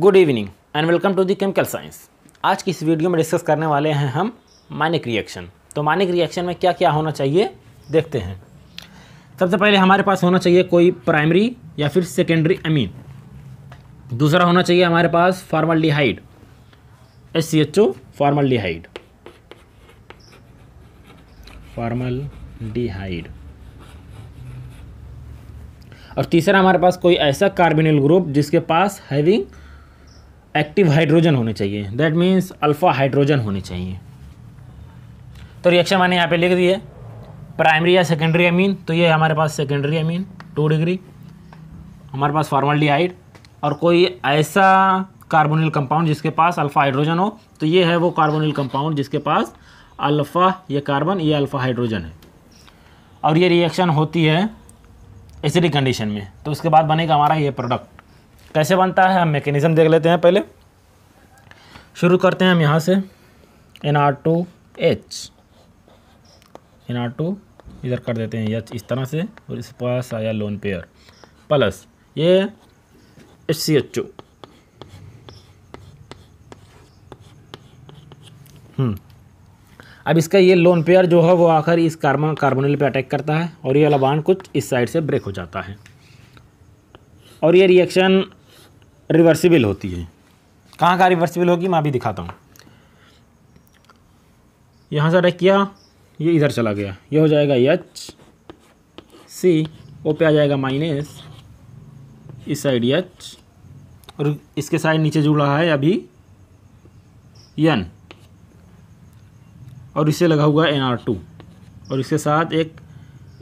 Good evening and welcome to the chemical science आज की इस वीडियो में डिस्कस करने वाले हैं हम माइनिक रिएक्शन तो माइनिक रिएक्शन में क्या क्या होना चाहिए देखते हैं सबसे पहले हमारे पास होना चाहिए कोई प्राइमरी या फिर सेकेंडरी अमीन दूसरा होना चाहिए हमारे पास डिहाइड एस सी एच ओ डिहाइड फॉर्मल डिहाइड और तीसरा हमारे पास कोई ऐसा कार्बिनल ग्रुप जिसके पास हैविंग एक्टिव हाइड्रोजन होने चाहिए दैट मीन्स अल्फ़ा हाइड्रोजन होने चाहिए तो रिएक्शन मैंने यहाँ पे लिख दिए प्राइमरी या सेकेंडरी अमीन तो ये हमारे पास सेकेंडरी अमीन टू डिग्री हमारे पास फॉर्मल और कोई ऐसा कार्बोनिल कंपाउंड जिसके पास अल्फ़ा हाइड्रोजन हो तो ये है वो कार्बोनिल कंपाउंड जिसके पास अल्फ़ा ये कार्बन ये अल्फ़ा हाइड्रोजन है और ये रिएक्शन होती है एसिडिक कंडीशन में तो उसके बाद बनेगा हमारा ये प्रोडक्ट कैसे बनता है हम मेकेनिजम देख लेते हैं पहले शुरू करते हैं हम यहाँ से N R two H N R two इधर कर देते हैं एच इस तरह से और इस पास आया लोन पेयर प्लस ये एच सी एच ओ अब इसका ये लोन पेयर जो है वो आकर इस कार्बन कार्बोनिल पे अटैक करता है और ये लबान कुछ इस साइड से ब्रेक हो जाता है और ये रिएक्शन रिवर्सिबल होती है कहाँ कहाँ रिवर्सिबल होगी मैं अभी दिखाता हूँ यहाँ से अटैक किया ये इधर चला गया ये हो जाएगा एच सी ओ पे आ जाएगा माइनस इस साइड एच और इसके साइड नीचे जुड़ रहा है अभी एन और इसे लगा हुआ है एन आर टू और इसके साथ एक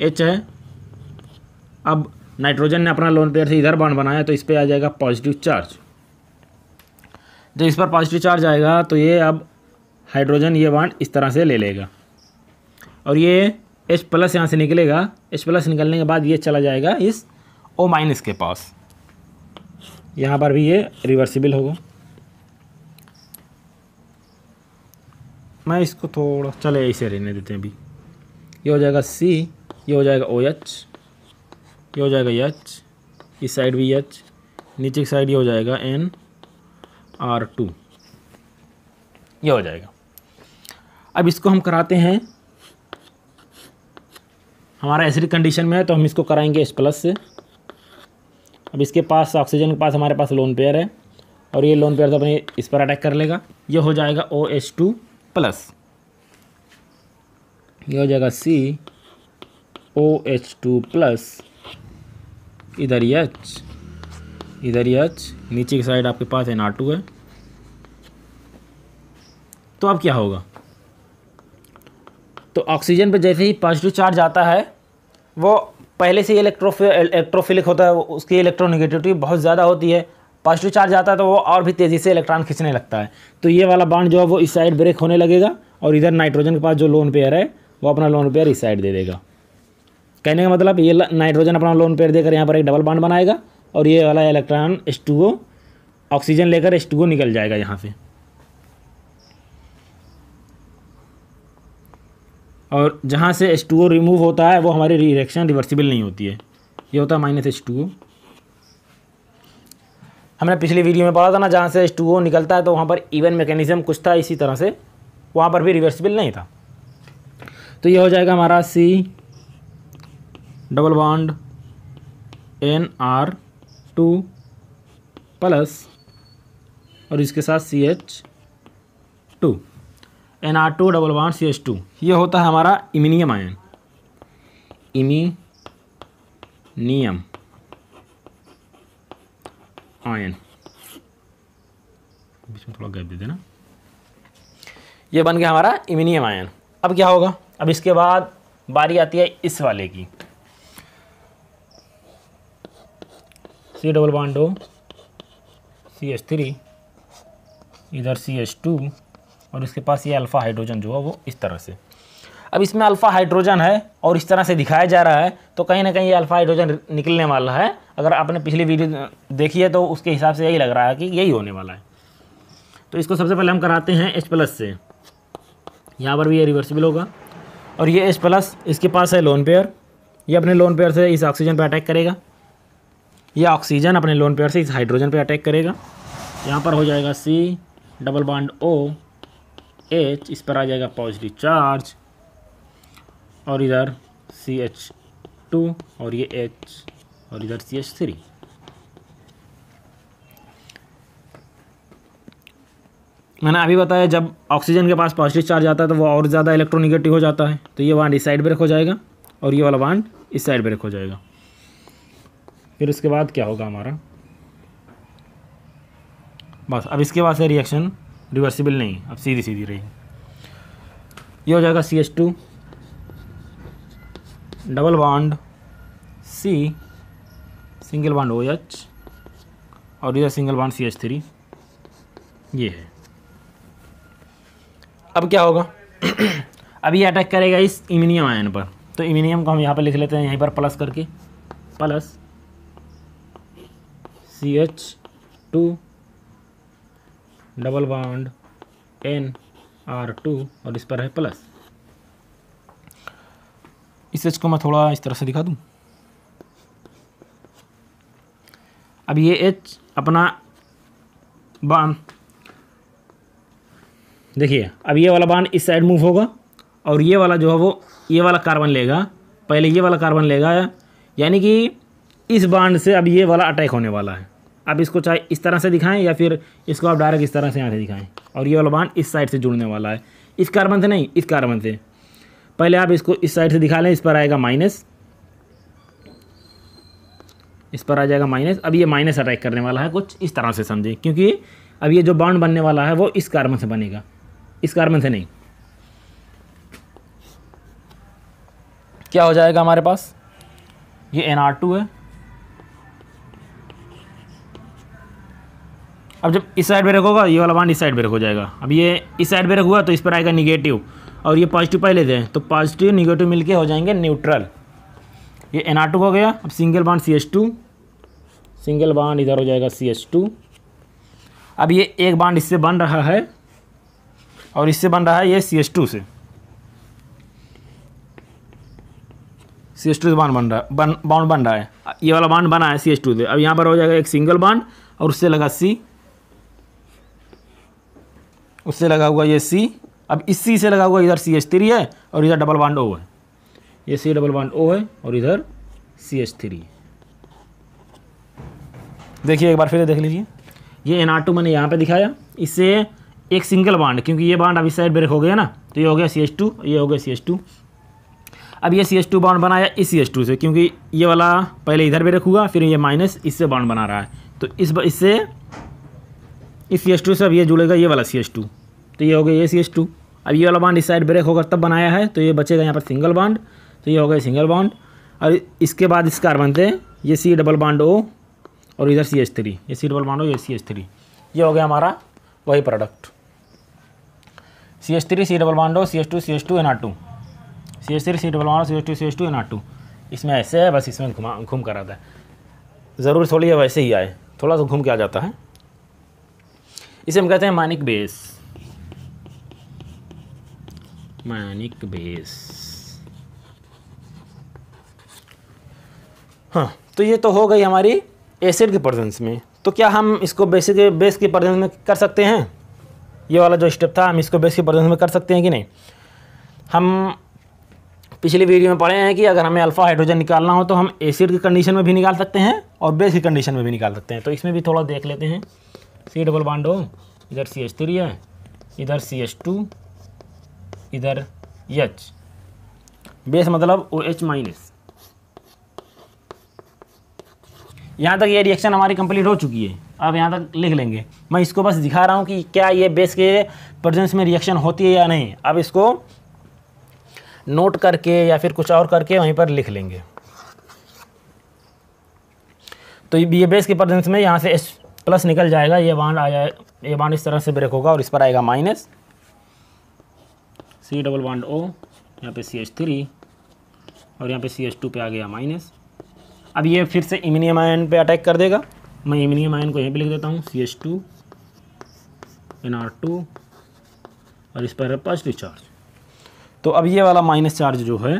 एच है अब नाइट्रोजन ने अपना लोन पेयर से इधर बॉन्ड बनाया तो इस पर आ जाएगा पॉजिटिव चार्ज जब इस पर पॉजिटिव चार्ज आएगा तो ये अब हाइड्रोजन ये बाड इस तरह से ले लेगा और ये एच प्लस यहाँ से निकलेगा एच प्लस निकलने के बाद ये चला जाएगा इस ओ माइनस के पास यहाँ पर भी ये रिवर्सिबल होगा मैं इसको थोड़ा चले इसे रहने देते हैं अभी ये हो जाएगा सी ये हो जाएगा ओ OH, एच ये हो जाएगा एच इस साइड भी यच नीचे की साइड ये हो जाएगा एन आर टू ये हो जाएगा अब इसको हम कराते हैं हमारा एसिड कंडीशन में है तो हम इसको कराएंगे एस प्लस से अब इसके पास ऑक्सीजन के पास हमारे पास लोन पेयर है और ये लोन पेयर तो अपने इस पर अटैक कर लेगा ये हो जाएगा ओ एच टू प्लस ये हो जाएगा C O H two plus इधर ये एच इधर ये एच नीचे की साइड आपके पास एन आर टू है तो अब क्या होगा तो ऑक्सीजन पे जैसे ही पॉजिटिव चार्ज आता है वो पहले से ही इलेक्ट्रोफिलिक होता है उसकी इलेक्ट्रोनिगेटिविटी बहुत ज़्यादा होती है पॉजिटिव चार्ज आता है तो वो और भी तेज़ी से इलेक्ट्रॉन खींचने लगता है तो ये वाला बाड जो है वो इस साइड ब्रेक होने लगेगा और इधर नाइट्रोजन के पास जो लोन पेयर है वो अपना लोन पेयर इस साइड दे देगा कहने का मतलब ये नाइट्रोजन अपना लोन पेयर देकर यहाँ पर एक डबल बाड बनाएगा और ये वाला इलेक्ट्रॉन एस ऑक्सीजन लेकर एस निकल जाएगा यहाँ से और जहाँ से एस रिमूव होता है वो हमारी रिएक्शन रिवर्सिबल नहीं होती है ये होता है माइनस एस हमने पिछली वीडियो में पढ़ा था ना जहाँ से एस निकलता है तो वहाँ पर इवन मैकेनिज्म कुछ था इसी तरह से वहाँ पर भी रिवर्सिबल नहीं था तो ये हो जाएगा हमारा C double bond N R two plus और इसके साथ C H two N R two double bond C H two ये होता है हमारा इमिनियम आयन नियम आयन बीच में थोड़ा गैप दे देना ये बन गया हमारा इमिनियम आयन अब क्या होगा अब इसके बाद बारी आती है इस वाले की सी डबल बॉन्ड हो सी एच थ्री इधर सी एच टू और इसके पास ये अल्फ़ा हाइड्रोजन जो है वो इस तरह से अब इसमें अल्फ़ा हाइड्रोजन है और इस तरह से दिखाया जा रहा है तो कहीं ना कहीं ये अल्फ़ा हाइड्रोजन निकलने वाला है अगर आपने पिछली वीडियो देखी है तो उसके हिसाब से यही लग रहा है कि यही होने वाला है तो इसको सबसे पहले हम कराते हैं एच प्लस से यहाँ पर भी ये रिवर्सिबल होगा और ये एच प्लस इसके पास है लोन पेयर ये अपने लोन पेयर से इस ऑक्सीजन पर अटैक करेगा ये ऑक्सीजन अपने लोन पेयर से इस हाइड्रोजन पे अटैक करेगा यहाँ पर हो जाएगा सी डबल बाड ओ एच इस पर आ जाएगा पॉजिटिव चार्ज और इधर सी एच टू और ये एच और इधर सी एच थ्री मैंने अभी बताया जब ऑक्सीजन के पास पॉजिटिव चार्ज आता है तो वो और ज़्यादा इलेक्ट्रोनिगेटिव हो जाता है तो ये वांड इस साइड ब्रेक हो जाएगा और ये वाला वांड इस साइड ब्रेक हो जाएगा फिर उसके बाद क्या होगा हमारा बस अब इसके बाद से रिएक्शन रिवर्सिबल नहीं अब सीधी सीधी रही ये हो जाएगा C H two double bond C single bond O H और इधर single bond C H three ये है अब क्या होगा अब ये अटैक करेगा इस इमिनियम आयन पर तो इमिनियम को हम यहाँ पर लिख लेते हैं यहीं पर प्लस करके plus C H two double bond N R two और इस पर है प्लस इस एच को मैं थोड़ा इस तरह से दिखा दूं अब ये एच अपना बांध देखिए अब ये वाला बांध इस साइड मूव होगा और ये वाला जो है वो ये वाला कार्बन लेगा पहले ये वाला कार्बन लेगा यानी कि इस बांड से अब ये वाला अटैक होने वाला है आप इसको चाहे इस तरह से दिखाएं या फिर इसको आप डायरेक्ट इस तरह से यहाँ से दिखाएं और ये वाला इस साइड से जुड़ने वाला है इस कार्बन से नहीं इस कार्बन से पहले आप इसको इस साइड से दिखा लें इस पर आएगा माइनस इस पर आ जाएगा माइनस अब ये माइनस अटैक करने वाला है कुछ इस तरह से समझें क्योंकि अब ये जो बाउंड बनने वाला है वो इस कार्बन से बनेगा इस कार्बन से नहीं क्या हो जाएगा हमारे पास ये एन आर टू है अब जब इस साइड में रखोगा ये वाला बांड इस साइड में रखो जाएगा अब ये इस साइड में रखूँगा तो इस पर आएगा निगेटिव और ये पॉजिटिव पहले दें तो पॉजिटिव निगेटिव मिल हो जाएंगे न्यूट्रल ये आर हो गया अब सिंगल बाड सी एस टू सिंगल बाड इधर हो जाएगा सी एस टू अब ये एक बाड इससे बन रहा है और इससे बन रहा है ये सी एस टू से सी एस टू से बाउंड बन रहा है बाउंड बन रहा है ये वाला बाउंड बना है सी एस टू से अब यहाँ पर हो जाएगा एक सिंगल बाउंड और उससे लगा सी उससे लगा हुआ ये सी अब इस सी से लगा हुआ इधर सी एच थ्री है और इधर डबल बाड ओ है ये सी डबल बाड ओ है और इधर सी एच थ्री देखिए एक बार फिर देख लीजिए ये एन आर टू मैंने यहाँ पे दिखाया इससे एक सिंगल बाड क्योंकि ये बाड अभी साइड ब्रेक हो गया ना तो ये हो गया सी एच टू ये हो गया सी एच टू अब ये सी एस टू बाउंड बनाया इस सी एस टू से क्योंकि ये वाला पहले इधर ब्रेक हुआ फिर ये माइनस इससे बाउंड बना रहा है तो इस इससे इस सी एस टू से अब ये जुड़ेगा ये वाला सी एस टू तो ये हो गया ये सी एस टू अब ये वाला बांड इस साइड ब्रेक होकर तब बनाया है तो ये बचेगा यहाँ पर सिंगल बांड तो ये हो गया सिंगल बाउंड और इसके बाद इस बनते हैं ये सी डबल बाउंड ओ और इधर सी एच थ्री ये सी डबल बाउंड ओ ये सी एच थ्री ये हो गया हमारा वही product C H three C double bond O C H two C H two N R two C H three C double O C H two C H two N R two इसमें ऐसे है बस इसमें घुमा घूम कर आता है ज़रूर थोड़ी वैसे ही आए थोड़ा सा घूम के आ जाता है इसे हम कहते हैं मानिक बेस मानिक बेस हाँ तो ये तो हो गई हमारी एसिड के प्रजेंस में तो क्या हम इसको बेसिक बेस के प्रजेंस में कर सकते हैं ये वाला जो स्टेप था हम इसको बेस के प्रजेंस में कर सकते हैं कि नहीं हम पिछली वीडियो में पढ़े हैं कि अगर हमें अल्फ़ा हाइड्रोजन निकालना हो तो हम एसिड की कंडीशन में भी निकाल सकते हैं और बेस की कंडीशन में भी निकाल सकते हैं तो इसमें भी थोड़ा देख लेते हैं सी डबल बाड इधर सी एच थ्री है इधर सी एच टू इधर एच बेस मतलब ओ एच माइनस यहाँ तक ये रिएक्शन हमारी कंप्लीट हो चुकी है अब यहाँ तक लिख लेंगे मैं इसको बस दिखा रहा हूँ कि क्या ये बेस के प्रेजेंस में रिएक्शन होती है या नहीं अब इसको नोट करके या फिर कुछ और करके वहीं पर लिख लेंगे तो ये बेस के प्रेजेंस में यहाँ से प्लस निकल जाएगा ये बांड आ जाए ये बांड इस तरह से ब्रेक होगा और इस पर आएगा minus C double bond O यहाँ पे सी एच थ्री और यहाँ पे सी एच टू पर आ गया माइनस अब ये फिर से इमिनियम आयन पे अटैक कर देगा मैं इमिनियम आयन को यहीं पे लिख देता हूँ C H two N R two और इस पर है पॉजिटिव चार्ज तो अब ये वाला माइनस चार्ज जो है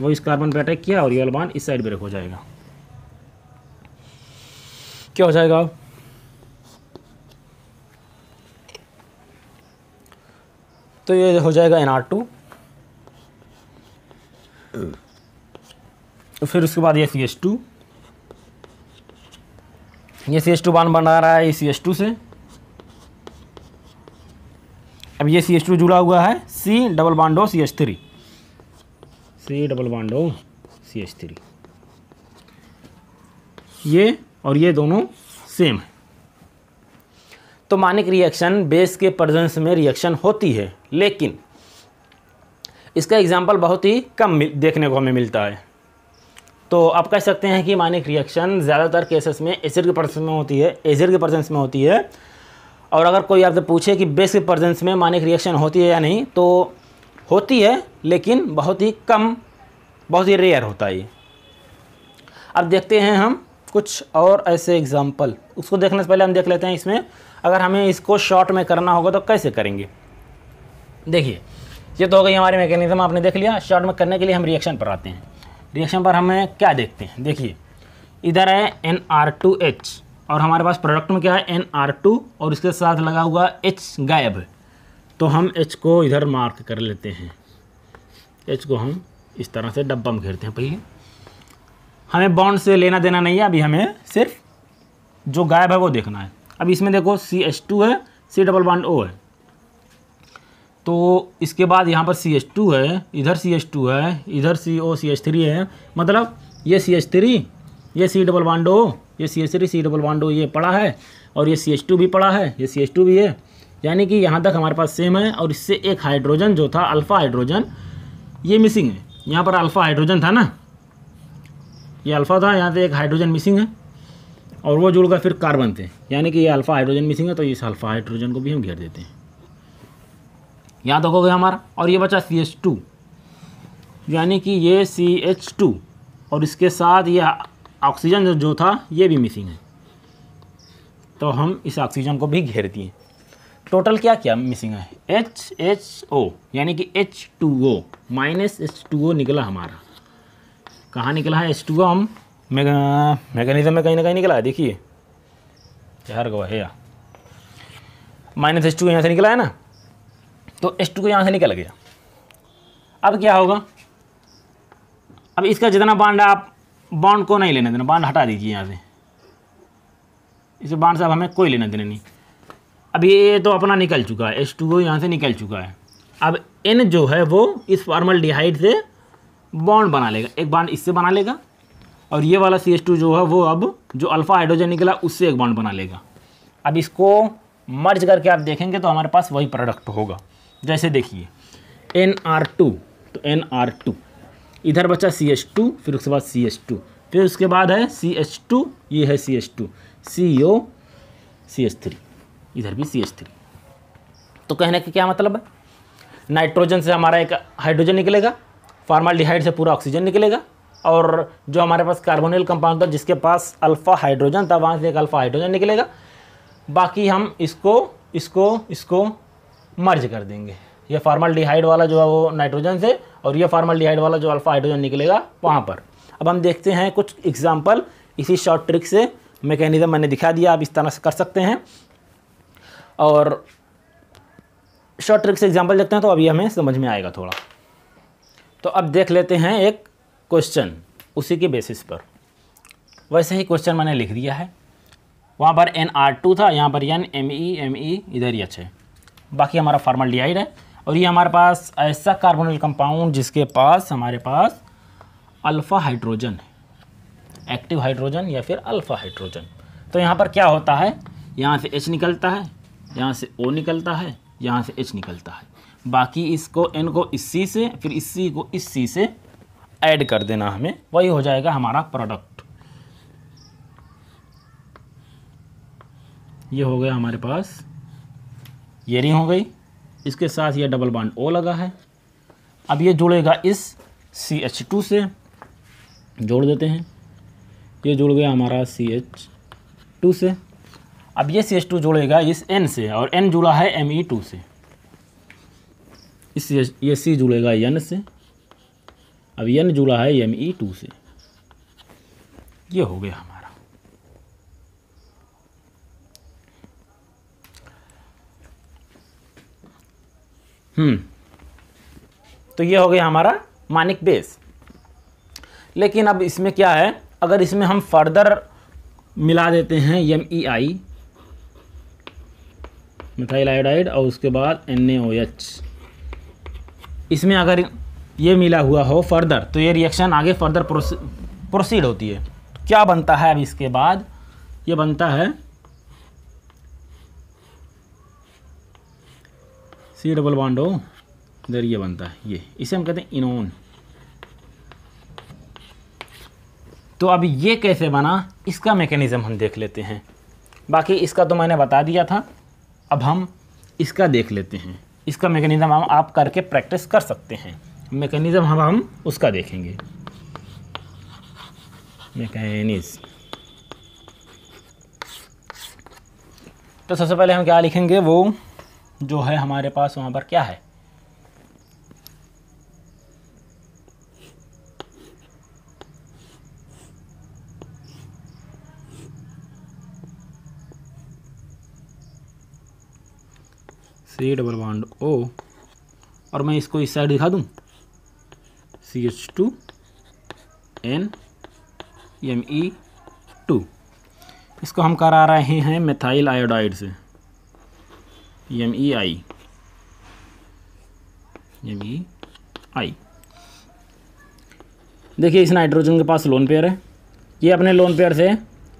वो इस कार्बन पे अटैक किया और ये वाला बांड इस साइड ब्रेक हो जाएगा क्या हो जाएगा तो ये हो जाएगा एन आर टू फिर उसके बाद ये सी एस टू ये सी एस टू बान बना रहा है ये सी एस टू से अब ये सी एस टू जुड़ा हुआ है C double bond O C S three C double bond O C S three ये और ये दोनों सेम है तो मानिक रिएक्शन बेस के प्रजेंस में रिएक्शन होती है लेकिन इसका एग्जाम्पल बहुत ही कम देखने को हमें मिलता है तो आप कह सकते हैं कि मानिक रिएक्शन ज़्यादातर केसेस में एसिड के प्रजेंस में होती है एसिड के प्रजेंस में होती है और अगर कोई आपसे पूछे कि बेस के प्रजेंस में मानिक रिएक्शन होती है या नहीं तो होती है लेकिन बहुत ही कम बहुत ही रेयर होता है अब देखते हैं हम कुछ और ऐसे एग्ज़ाम्पल उसको देखने से पहले हम देख लेते हैं इसमें अगर हमें इसको शॉर्ट में करना होगा तो कैसे करेंगे देखिए ये तो हो गई हमारे मैकेनिज़्म आपने देख लिया शॉर्ट में करने के लिए हम रिएक्शन पर आते हैं रिएक्शन पर हमें क्या देखते हैं देखिए इधर है एन आर टू एच और हमारे पास प्रोडक्ट में क्या है एन आर टू और इसके साथ लगा हुआ एच गायब तो हम एच को इधर मार्क कर लेते हैं एच को हम इस तरह से डब्बा में घेरते हैं पहले हमें बॉन्ड से लेना देना नहीं है अभी हमें सिर्फ जो गायब है वो देखना है अब इसमें देखो सी एच टू है सी डबल बॉन्ड ओ है तो इसके बाद यहाँ पर सी एच टू है इधर सी एच टू है इधर C O C H three है मतलब ये सी एच थ्री ये सी डबल बॉन्ड ओ ये C H three C double bond O ये पड़ा है और ये सी एच टू भी पड़ा है ये सी एच टू भी है यानी कि यहाँ तक हमारे पास सेम है और इससे एक हाइड्रोजन जो था अल्फ़ा हाइड्रोजन ये मिसिंग है यहाँ पर अल्फ़ा हाइड्रोजन था ना ये अल्फ़ा था यहाँ से एक हाइड्रोजन मिसिंग है और वो जुड़ कर फिर कार्बन थे यानी कि ये अल्फ़ा हाइड्रोजन मिसिंग है तो इस अल्फ़ा हाइड्रोजन को भी हम घेर देते हैं यहाँ तक हो गया हमारा और ये बचा सी एच टू यानी कि ये सी एच टू और इसके साथ ये ऑक्सीजन जो था ये भी मिसिंग है तो हम इस ऑक्सीजन को भी घेर दिए टोटल क्या क्या मिसिंग है एच एच ओ यानी कि H two O minus H two O निकला हमारा कहाँ निकला है स्टूअम मेगा मैकेनिज्म में कहीं ना कहीं निकला है देखिए यार गवा है यार माइनस एस टू यहाँ से निकला है ना तो एस टू को यहाँ से निकल गया अब क्या होगा अब इसका जितना बांड आप बाड को नहीं लेने देना बाड हटा दीजिए यहाँ से इस बाड से अब हमें कोई लेना देना नहीं अब ये तो अपना निकल चुका है एस टू को यहाँ से निकल चुका है अब एन जो है वो इस फॉर्मल डिहाइड से बॉन्ड बना लेगा एक बॉन्ड इससे बना लेगा और ये वाला सी एस टू जो है वो अब जो अल्फ़ा हाइड्रोजन निकला उससे एक बॉन्ड बना लेगा अब इसको मर्ज करके आप देखेंगे तो हमारे पास वही प्रोडक्ट होगा जैसे देखिए एन आर टू तो एन आर टू इधर बचा सी एस टू फिर उसके बाद सी एस टू फिर उसके बाद है सी एच टू ये है C H two C O C S three इधर भी सी एस थ्री तो कहने का क्या मतलब है नाइट्रोजन से हमारा एक हाइड्रोजन निकलेगा फार्माल्डिहाइड से पूरा ऑक्सीजन निकलेगा और जो हमारे पास कार्बोनिल कंपाउंड था जिसके पास अल्फ़ा हाइड्रोजन था वहाँ से एक अल्फ़ा हाइड्रोजन निकलेगा बाकी हम इसको इसको इसको मर्ज कर देंगे यह फार्मल वाला जो है वो नाइट्रोजन से और यह फार्मल वाला जो अल्फ़ा हाइड्रोजन निकलेगा वहाँ पर अब हम देखते हैं कुछ एग्जाम्पल इसी शॉर्ट ट्रिक से मैकेनिज़्म मैंने दिखा दिया आप इस तरह से कर सकते हैं और शॉर्ट ट्रिक से एग्जाम्पल देखते हैं तो अभी हमें समझ में आएगा थोड़ा तो अब देख लेते हैं एक क्वेश्चन उसी के बेसिस पर वैसे ही क्वेश्चन मैंने लिख दिया है वहाँ पर एन आर टू था यहाँ पर N M E M E इधर ही अच्छे बाकी हमारा फार्मल है और ये हमारे पास ऐसा कार्बोनल कंपाउंड जिसके पास हमारे पास अल्फ़ा हाइड्रोजन है एक्टिव हाइड्रोजन या फिर अल्फ़ा हाइड्रोजन तो यहाँ पर क्या होता है यहाँ से एच निकलता है यहाँ से ओ निकलता है यहाँ से एच निकलता है बाकी इसको एन को इसी से फिर इसी को इसी से ऐड कर देना हमें वही हो जाएगा हमारा प्रोडक्ट ये हो गया हमारे पास ये रिंग हो गई इसके साथ ये डबल बॉन्ड ओ लगा है अब ये जुड़ेगा इस सी एच टू से जोड़ देते हैं ये जुड़ गया हमारा सी एच टू से अब ये सी एच टू जुड़ेगा इस एन से और एन जुड़ा है एम ई टू से इस ये सी जुड़ेगा यन से अब यन जुड़ा है एम ई टू से ये हो गया हमारा हम्म तो ये हो गया हमारा मानिक बेस लेकिन अब इसमें क्या है अगर इसमें हम फर्दर मिला देते हैं M E I methyl iodide और उसके बाद एन ए ओ एच इसमें अगर ये मिला हुआ हो फर्दर तो ये रिएक्शन आगे फर्दर प्रोसीड होती है क्या बनता है अब इसके बाद ये बनता है सी डबल बॉन्डो इधर ये बनता है ये इसे हम कहते हैं इनोन तो अब ये कैसे बना इसका मैकेनिज़्म हम देख लेते हैं बाकी इसका तो मैंने बता दिया था अब हम इसका देख लेते हैं इसका मैकेनिज़्म हम आप करके प्रैक्टिस कर सकते हैं मैकेनिज़्म हम हम उसका देखेंगे मैकेनिज़ तो सबसे पहले हम क्या लिखेंगे वो जो है हमारे पास वहाँ पर क्या है सी डबल बॉन्ड ओ और मैं इसको इस साइड दिखा दूँ C H two N M E two इसको हम करा रहे हैं मेथाइल आयोडाइड से M E I M E I देखिए इस नाइट्रोजन के पास लोन पेयर है ये अपने लोन पेयर से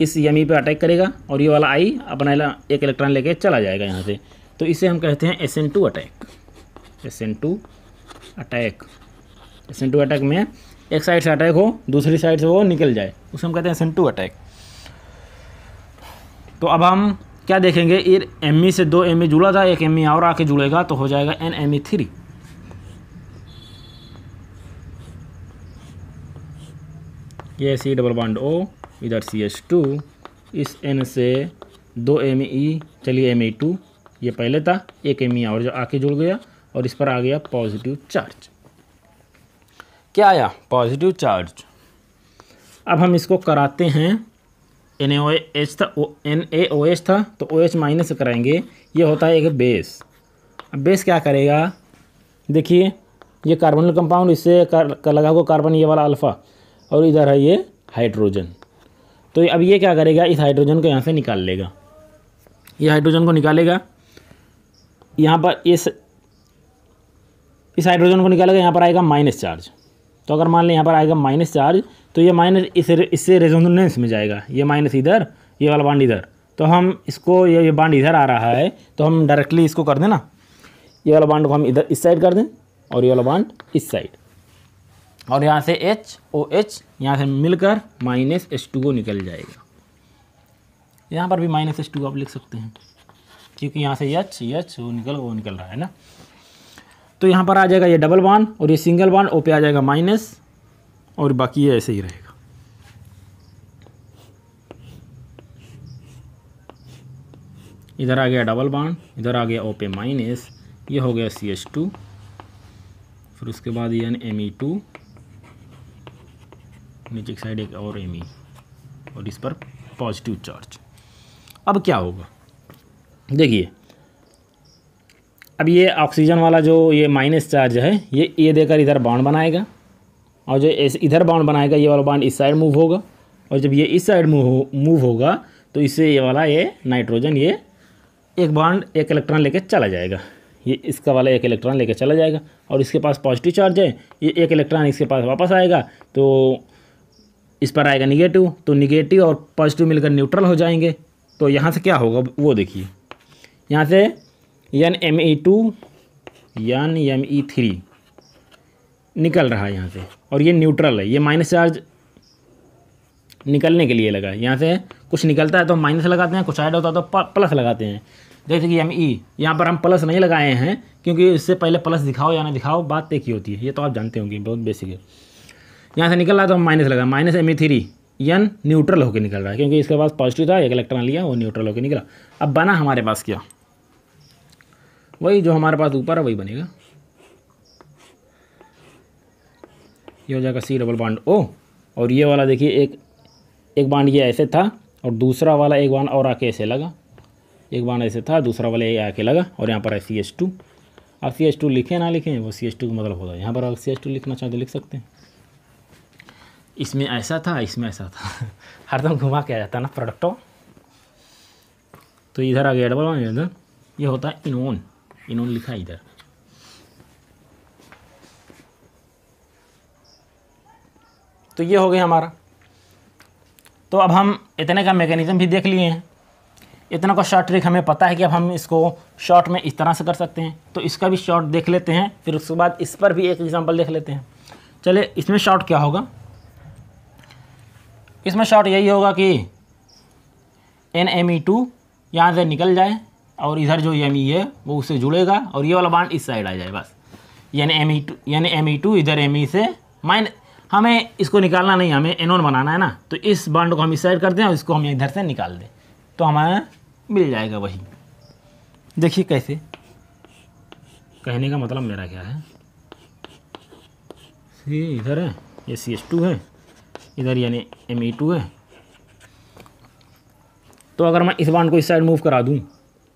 इस यमी e पे अटैक करेगा और ये वाला आई अपना एक इलेक्ट्रॉन लेके चला जाएगा यहाँ से तो इसे हम कहते हैं S N two attack S N two attack S N two attack में एक साइड से अटैक हो दूसरी साइड से वो निकल जाए उसे हम कहते हैं एस एन टू अटैक तो अब हम क्या देखेंगे इर एम e से दो एम e जुड़ा था एक एम e और आके जुड़ेगा तो हो जाएगा एन एम थ्री ये सी डबल बॉन्ड ओ इधर सी एच टू इस एन से दो एम ई चलिए एम ई टू ये पहले था एक एम e और जो आके जुड़ गया और इस पर आ गया पॉजिटिव चार्ज क्या आया पॉजिटिव चार्ज अब हम इसको कराते हैं एन एच था एन ए ओ एच था तो ओ एच माइनस कराएंगे ये होता है एक बेस अब बेस क्या करेगा देखिए ये कार्बोनल कंपाउंड इससे कर लगा हुआ कार्बन ये वाला अल्फ़ा और इधर है ये हाइड्रोजन तो अब ये क्या करेगा इस हाइड्रोजन को यहाँ से निकाल लेगा ये हाइड्रोजन को निकालेगा यहाँ पर इस इस हाइड्रोजन को निकालेगा यहाँ पर आएगा माइनस चार्ज तो अगर मान लें यहाँ पर आएगा माइनस चार्ज तो ये माइनस इस इससे रेजोनेंस में जाएगा ये माइनस इधर ये वाला बांड इधर तो हम इसको ये ये बांड इधर आ रहा है तो हम डायरेक्टली इसको कर दें ना ये वाला बांड को हम इधर इस साइड कर दें और ये वाला बांड इस साइड और यहाँ से एच ओ एच यहाँ से मिलकर माइनस एच टू ओ निकल जाएगा यहाँ पर भी माइनस एच टू आप लिख सकते हैं क्योंकि यहाँ से यच यच वो निकल वो निकल रहा है ना तो यहाँ पर आ जाएगा ये डबल वन और ये सिंगल वन ओ पे आ जाएगा माइनस और बाकी ये ऐसे ही रहेगा इधर आ गया डबल वन इधर आ गया ओ पे माइनस ये हो गया सी एच टू फिर उसके बाद ये एम ई टू नीचे साइड एक और एम ई e, और इस पर पॉजिटिव चार्ज अब क्या होगा देखिए अब ये ऑक्सीजन वाला जो ये माइनस चार्ज है ये ये देकर इधर बाउंड बनाएगा और जो इधर बाउंड बनाएगा ये वाला बाउंड इस साइड मूव होगा और जब ये इस साइड मूव हो, मूव होगा तो इससे ये वाला ये नाइट्रोजन ये एक बाउंड एक इलेक्ट्रॉन लेके चला जाएगा ये इसका वाला एक इलेक्ट्रॉन लेके चला जाएगा और इसके पास पॉजिटिव चार्ज है ये एक इलेक्ट्रॉन इसके पास वापस आएगा तो इस पर आएगा निगेटिव तो निगेटिव और पॉजिटिव मिलकर न्यूट्रल हो जाएंगे तो यहाँ से क्या होगा वो देखिए यहाँ से N M E two N M E three निकल रहा है यहाँ से और ये न्यूट्रल है ये माइनस चार्ज निकलने के लिए लगा है यहाँ से कुछ निकलता है तो माइनस लगाते हैं कुछ ऐड होता है तो प्लस लगाते हैं जैसे कि एम ई e, यहाँ पर हम प्लस नहीं लगाए हैं क्योंकि इससे पहले प्लस दिखाओ या ना दिखाओ बात एक ही होती है ये तो आप जानते होंगे बहुत बेसिक है यहाँ से निकल रहा है तो हम माइनस लगा minus M E three N neutral होकर निकल रहा है क्योंकि इसके पास पॉजिटिव था एक इलेक्ट्रॉन लिया वो न्यूट्रल होकर निकला अब बना हमारे पास क्या वही जो हमारे पास ऊपर है वही बनेगा ये हो जाएगा सी डबल बांड ओ और ये वाला देखिए एक एक बांड ये ऐसे था और दूसरा वाला एक बांड और आके ऐसे लगा एक बांड ऐसे था दूसरा वाला ये आके लगा और यहाँ पर है सी एच टू आप सी एच टू लिखें ना लिखें वो सी एच टू का मतलब होता है यहाँ पर आप सी एच टू लिखना चाहें तो लिख सकते हैं इसमें ऐसा था इसमें ऐसा था हरदम घुमा के आ जाता है ना प्रोडक्टों तो इधर आ गया डबल वन इधर ये होता है इनोन इन्होंने लिखा इधर तो ये हो गया हमारा तो अब हम इतने का मैकेनिज़्म भी देख लिए हैं इतना का शॉर्ट ट्रिक हमें पता है कि अब हम इसको शॉर्ट में इस तरह से कर सकते हैं तो इसका भी शॉर्ट देख लेते हैं फिर उसके बाद इस पर भी एक एग्जांपल देख लेते हैं चले इसमें शॉर्ट क्या होगा इसमें शॉर्ट यही होगा कि एन एम ई टू यहाँ से निकल जाए और इधर जो एम ई e है वो उससे जुड़ेगा और ये वाला बाड इस साइड आ जाए बस यानी एम ई टू यानी एम ई टू इधर एम ई e से माइन हमें इसको निकालना नहीं हमें एनोन बनाना है ना तो इस बाड को हम इस साइड कर दें और इसको हम इधर से निकाल दें तो हमारा मिल जाएगा वही देखिए कैसे कहने का मतलब मेरा क्या है सी इधर है ये सी एस टू है इधर यानी एम ई टू है तो अगर मैं इस बाड को इस साइड मूव करा दूँ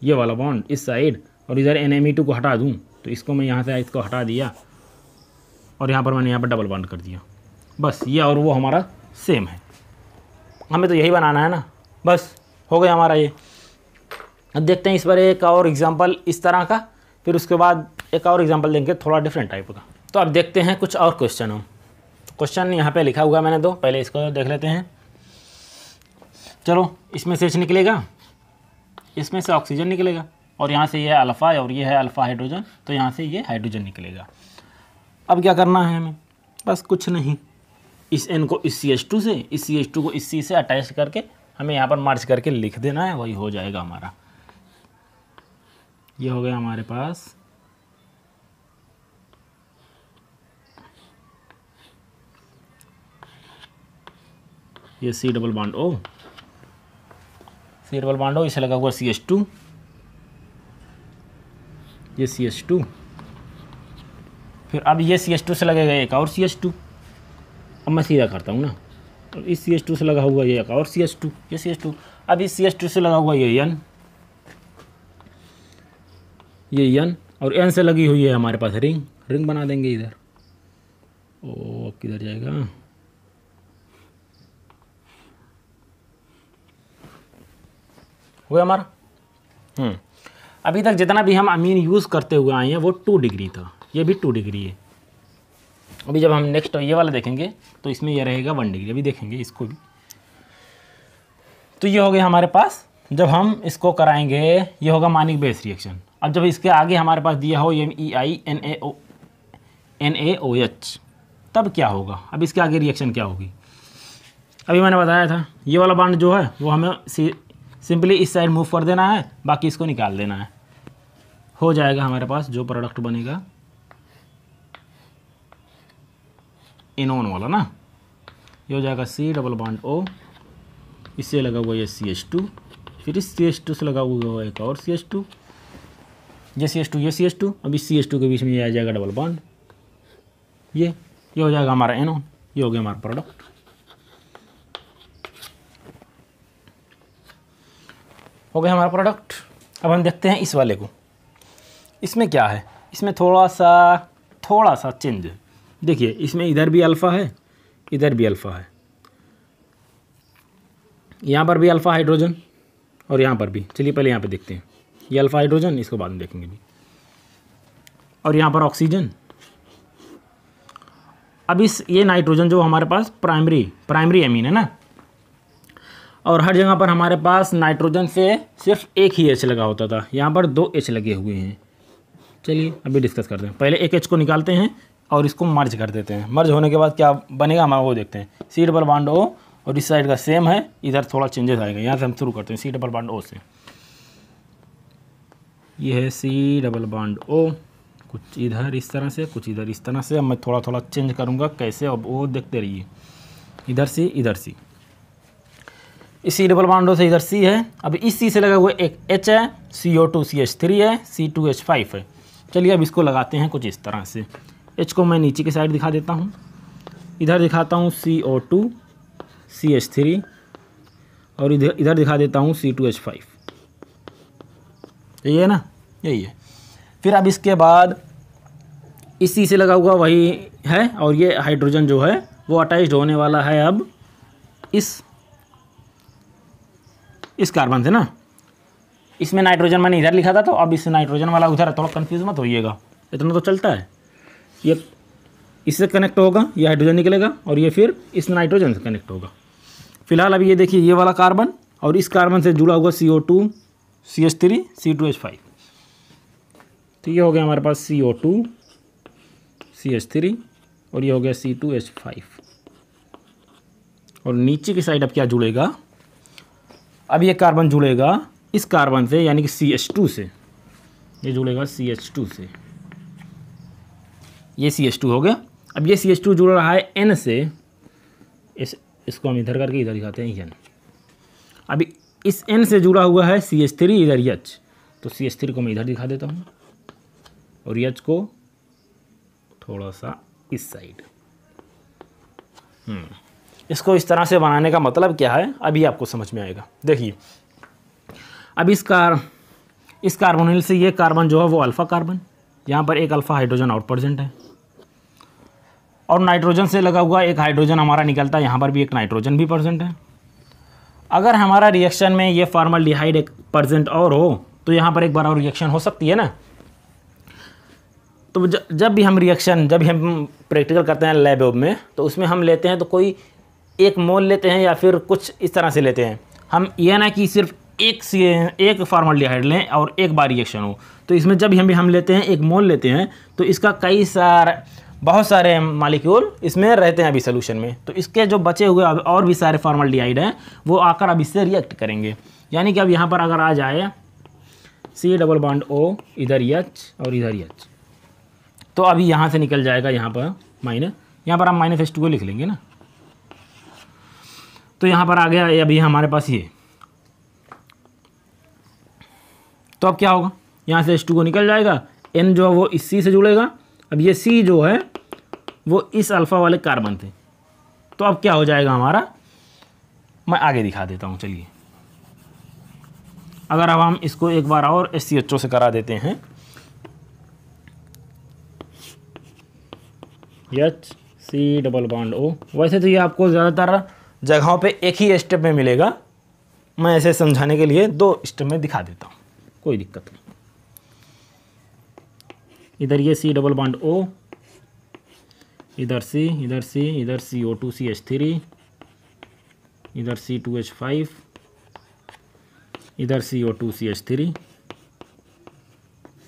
ये वाला बॉन्ड इस साइड और इधर एन को हटा दूँ तो इसको मैं यहाँ से इसको हटा दिया और यहाँ पर मैंने यहाँ पर डबल बॉन्ड कर दिया बस ये और वो हमारा सेम है हमें तो यही बनाना है ना बस हो गया हमारा ये अब देखते हैं इस पर एक और एग्ज़ाम्पल इस तरह का फिर उसके बाद एक और एग्ज़ाम्पल देंगे थोड़ा डिफरेंट टाइप का तो अब देखते हैं कुछ और क्वेश्चन हम क्वेश्चन यहाँ पे लिखा हुआ मैंने दो पहले इसको देख लेते हैं चलो इसमें से निकलेगा इसमें से ऑक्सीजन निकलेगा और यहाँ से ये यह है अल्फ़ा और ये है अल्फ़ा हाइड्रोजन तो यहाँ से ये यह हाइड्रोजन निकलेगा अब क्या करना है हमें बस कुछ नहीं इस एन को इस सी एच टू से इस सी एच टू को इस सी से अटैच करके हमें यहाँ पर मार्च करके लिख देना है वही हो जाएगा हमारा ये हो गया हमारे पास ये C double bond O C double bond हो इसे लगा हुआ सी एस टू ये सी एस टू फिर अब ये सी एस टू से लगेगा एक और सी एस टू अब मैं सीधा करता हूँ ना इस सी एस टू से लगा हुआ ये एक और सी एस टू ये सी एस टू अब इस सी एस टू से लगा हुआ ये एन ये एन और एन से लगी हुई है हमारे पास रिंग रिंग बना देंगे इधर ओ किधर जाएगा हो हमारा हम्म। अभी तक जितना भी हम अमीन यूज़ करते हुए आए हैं वो टू डिग्री था ये भी टू डिग्री है अभी जब हम नेक्स्ट ये वाला देखेंगे तो इसमें यह रहेगा वन डिग्री अभी देखेंगे इसको भी तो ये हो गया हमारे पास जब हम इसको कराएंगे ये होगा मानिक बेस रिएक्शन अब जब इसके आगे हमारे पास दिया हो M E I N A O N A O H तब क्या होगा अब इसके आगे रिएक्शन क्या होगी अभी मैंने बताया था ये वाला बाड जो है वो हमें सिंपली इस साइड मूव कर देना है बाकी इसको निकाल देना है हो जाएगा हमारे पास जो प्रोडक्ट बनेगा इनोन वाला ना ये हो जाएगा सी डबल बॉन्ड ओ इससे लगा हुआ ये सी एच टू फिर इस सी एच टू से लगा हुआ एक और सी एच टू ये सी एच टू ये सी एच टू अब इस सी एच टू के बीच में ये आ जाएगा डबल बॉन्ड ये ये हो जाएगा हमारा एनोन ये हो गया हमारा प्रोडक्ट हो गया हमारा प्रोडक्ट अब हम देखते हैं इस वाले को इसमें क्या है इसमें थोड़ा सा थोड़ा सा चेंज है देखिए इसमें इधर भी अल्फ़ा है इधर भी अल्फ़ा है यहाँ पर भी अल्फ़ा हाइड्रोजन और यहाँ पर भी चलिए पहले यहाँ पे देखते हैं ये अल्फ़ा हाइड्रोजन इसको बाद में देखेंगे भी और यहाँ पर ऑक्सीजन अब इस ये नाइट्रोजन जो हमारे पास प्राइमरी प्राइमरी एमीन है ना और हर जगह पर हमारे पास नाइट्रोजन से सिर्फ एक ही एच लगा होता था यहाँ पर दो एच लगे हुए हैं चलिए अभी डिस्कस करते हैं पहले एक एच को निकालते हैं और इसको मर्ज कर देते हैं मर्ज होने के बाद क्या बनेगा हमारा वो देखते हैं सी डबल बांड ओ और इस साइड का सेम है इधर थोड़ा चेंजेस आएगा यहाँ से हम शुरू करते हैं सी डबल बांड ओ से ये है सी डबल बांड ओ कुछ इधर इस तरह से कुछ इधर इस तरह से मैं थोड़ा थोड़ा चेंज करूँगा कैसे अब वो देखते रहिए इधर से इधर से इसी डबल बाउंडो से इधर सी है अब इस सी से लगा हुआ एक एच है C O two C H three है सी टू एच फाइव है चलिए अब इसको लगाते हैं कुछ इस तरह से एच को मैं नीचे की साइड दिखा देता हूँ इधर दिखाता हूँ C O two C H three और इधर इधर दिखा देता हूँ सी टू एच फाइव यही है ना यही है फिर अब इसके बाद इसी से लगा हुआ वही है और ये हाइड्रोजन जो है वो अटैच्ड होने वाला है अब इस इस कार्बन से ना इसमें नाइट्रोजन मैंने इधर लिखा था तो अब इस नाइट्रोजन वाला उधर है थोड़ा कन्फ्यूज़ मत होइएगा इतना तो चलता है ये इससे कनेक्ट होगा ये हाइड्रोजन निकलेगा और ये फिर इस नाइट्रोजन से कनेक्ट होगा फिलहाल अभी ये देखिए ये वाला कार्बन और इस कार्बन से जुड़ा हुआ C O two C H three C two H five तो ये हो गया हमारे पास C O two C H three और ये हो गया सी टू एच फाइव और नीचे की साइड अब क्या जुड़ेगा अब ये कार्बन जुड़ेगा इस कार्बन से यानी कि सी एच टू से ये जुड़ेगा सी एच टू से ये सी एच टू हो गया अब ये सी एच टू जुड़ रहा है एन से इस इसको हम इधर करके इधर दिखाते हैं एन e अभी इस एन से जुड़ा हुआ है सी एच थ्री इधर यच e तो सी एच थ्री को मैं इधर दिखा देता हूँ और यच e को थोड़ा सा इस साइड हम्म इसको इस तरह से बनाने का मतलब क्या है अभी आपको समझ में आएगा देखिए अब इस कार इस कार्बोनिल से ये कार्बन जो है वो अल्फ़ा कार्बन यहाँ पर एक अल्फ़ा हाइड्रोजन आउट प्रजेंट है और नाइट्रोजन से लगा हुआ एक हाइड्रोजन हमारा निकलता है यहाँ पर भी एक नाइट्रोजन भी प्रजेंट है अगर हमारा रिएक्शन में ये फार्मल डिहाइड एक प्रजेंट और हो तो यहाँ पर एक बार और रिएक्शन हो सकती है ना तो जब भी हम रिएक्शन जब भी हम प्रैक्टिकल करते हैं लैब में तो उसमें हम लेते हैं तो कोई एक मोल लेते हैं या फिर कुछ इस तरह से लेते हैं हम यह ना कि सिर्फ एक से एक डिहाइड लें और एक बार रिएक्शन हो तो इसमें जब हम भी हम लेते हैं एक मोल लेते हैं तो इसका कई सारा बहुत सारे मालिक्यूल इसमें रहते हैं अभी सोल्यूशन में तो इसके जो बचे हुए और भी सारे डिहाइड हैं वो आकर अब इससे रिएक्ट करेंगे यानी कि अब यहाँ पर अगर आ जाए सी डबल बॉन्ड ओ इधर यच और इधर एच तो अभी यहाँ से निकल जाएगा यहाँ पर माइनस यहाँ पर हम माइनस एच टू लिख लेंगे ना तो यहाँ पर आ गया ये अभी हमारे पास ये तो अब क्या होगा यहाँ से एस टू को निकल जाएगा एन जो है वो इस सी से जुड़ेगा अब ये सी जो है वो इस अल्फ़ा वाले कार्बन थे तो अब क्या हो जाएगा हमारा मैं आगे दिखा देता हूँ चलिए अगर अब हम इसको एक बार और एस सी एच ओ से करा देते हैं H C double bond O वैसे तो ये आपको ज़्यादातर जगहों पे एक ही स्टेप में मिलेगा मैं ऐसे समझाने के लिए दो स्टेप में दिखा देता हूँ कोई दिक्कत नहीं इधर ये सी डबल बॉन्ड ओ इधर सी इधर सी इधर C O two C H three इधर सी टू एच फाइव इधर C O two C H three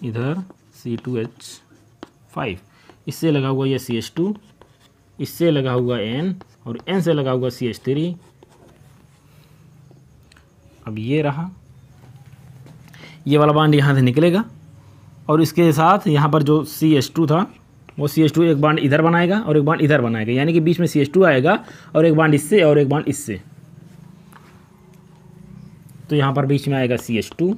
इधर सी टू एच फाइव इससे लगा हुआ ये सी एच टू इससे लगा हुआ एन और एन से लगा हुआ सी एच थ्री अब ये रहा ये वाला बांड यहाँ से निकलेगा और इसके साथ यहाँ पर जो सी एच टू था वो सी एच टू एक बांड इधर बनाएगा और एक बांड इधर बनाएगा यानी कि बीच में सी एच टू आएगा और एक बांड इससे और एक बांड इससे तो यहाँ पर बीच में आएगा सी एच टू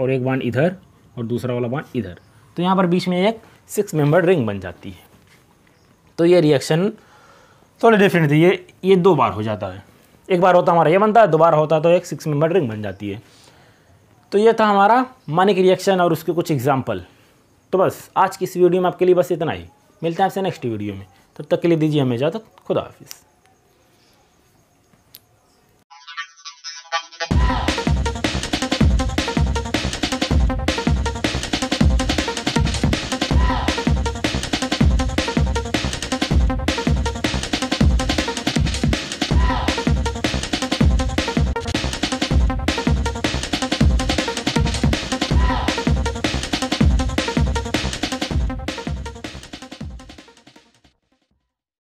और एक बांड इधर और दूसरा वाला बांड इधर तो यहाँ पर बीच में एक सिक्स मेंबर रिंग बन जाती है तो ये रिएक्शन थोड़े डिफरेंट थी ये ये दो बार हो जाता है एक बार होता हमारा ये बनता है दो बार होता तो एक सिक्स मेंबर रिंग बन जाती है तो ये था हमारा मानिक रिएक्शन और उसके कुछ एग्जाम्पल तो बस आज की इस वीडियो में आपके लिए बस इतना ही मिलते हैं आपसे नेक्स्ट वीडियो में तब तक के लिए दीजिए हमें इजाज़त खुदा हाफिज़